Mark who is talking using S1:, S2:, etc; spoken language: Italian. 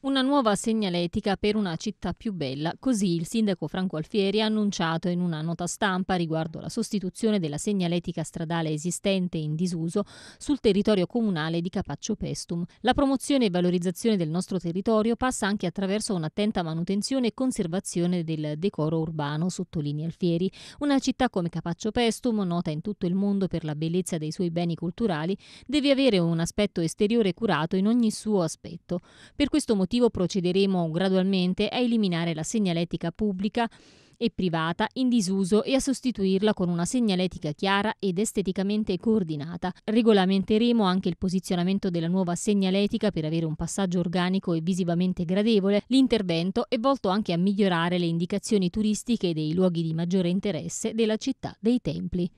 S1: Una nuova segnaletica per una città più bella, così il sindaco Franco Alfieri ha annunciato in una nota stampa riguardo la sostituzione della segnaletica stradale esistente in disuso sul territorio comunale di Capaccio Pestum. La promozione e valorizzazione del nostro territorio passa anche attraverso un'attenta manutenzione e conservazione del decoro urbano, sottolinea Alfieri. Una città come Capaccio Pestum, nota in tutto il mondo per la bellezza dei suoi beni culturali, deve avere un aspetto esteriore curato in ogni suo aspetto. Per questo motivo motivo procederemo gradualmente a eliminare la segnaletica pubblica e privata in disuso e a sostituirla con una segnaletica chiara ed esteticamente coordinata. Regolamenteremo anche il posizionamento della nuova segnaletica per avere un passaggio organico e visivamente gradevole. L'intervento è volto anche a migliorare le indicazioni turistiche dei luoghi di maggiore interesse della città dei templi.